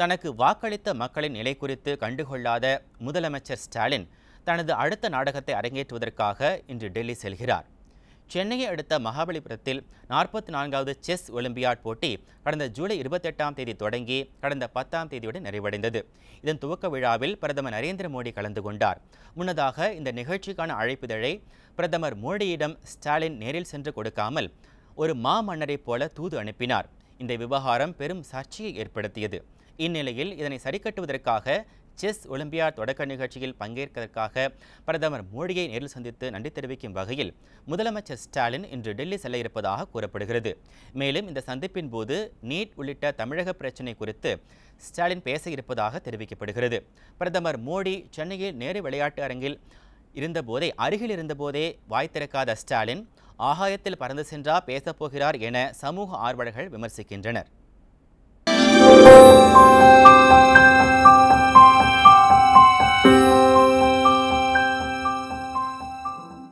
தனக்கு வாக்களித்த மக்களின் நிலை குறித்து கண்டுகொள்ளாத முதலமைச்சர் ஸ்டாலின் தனது அடுத்த நாடகத்தை அரங்கேற்றுவதற்காக இன்று டெல்லி செல்கிறார் சென்னையை அடுத்த மகாபலிபுரத்தில் நாற்பத்தி நான்காவது செஸ் ஒலிம்பியாட் போட்டி கடந்த ஜூலை இருபத்தெட்டாம் தேதி தொடங்கி கடந்த பத்தாம் தேதியுடன் நிறைவடைந்தது இதன் துவக்க விழாவில் பிரதமர் நரேந்திர மோடி கலந்து கொண்டார் முன்னதாக இந்த நிகழ்ச்சிக்கான அழைப்பிதழை பிரதமர் மோடியிடம் ஸ்டாலின் நேரில் சென்று கொடுக்காமல் ஒரு மாமன்னரைப் போல தூது அனுப்பினார் இந்த விவகாரம் பெரும் சர்ச்சையை ஏற்படுத்தியது இந்நிலையில் இதனை சரிக்கட்டுவதற்காக செஸ் ஒலிம்பியா தொடக்க நிகழ்ச்சியில் பங்கேற்பதற்காக பிரதமர் மோடியை நேரில் சந்தித்து நன்றி தெரிவிக்கும் வகையில் முதலமைச்சர் ஸ்டாலின் இன்று டெல்லி செல்ல இருப்பதாக கூறப்படுகிறது மேலும் இந்த சந்திப்பின் போது நீட் உள்ளிட்ட தமிழக பிரச்சினை குறித்து ஸ்டாலின் பேச இருப்பதாக தெரிவிக்கப்படுகிறது பிரதமர் மோடி சென்னையில் நேரு விளையாட்டு அரங்கில் இருந்தபோதே அருகில் இருந்தபோதே வாய் திறக்காத ஸ்டாலின் ஆகாயத்தில் பறந்து சென்றா பேசப்போகிறார் என சமூக ஆர்வலர்கள் விமர்சிக்கின்றனர்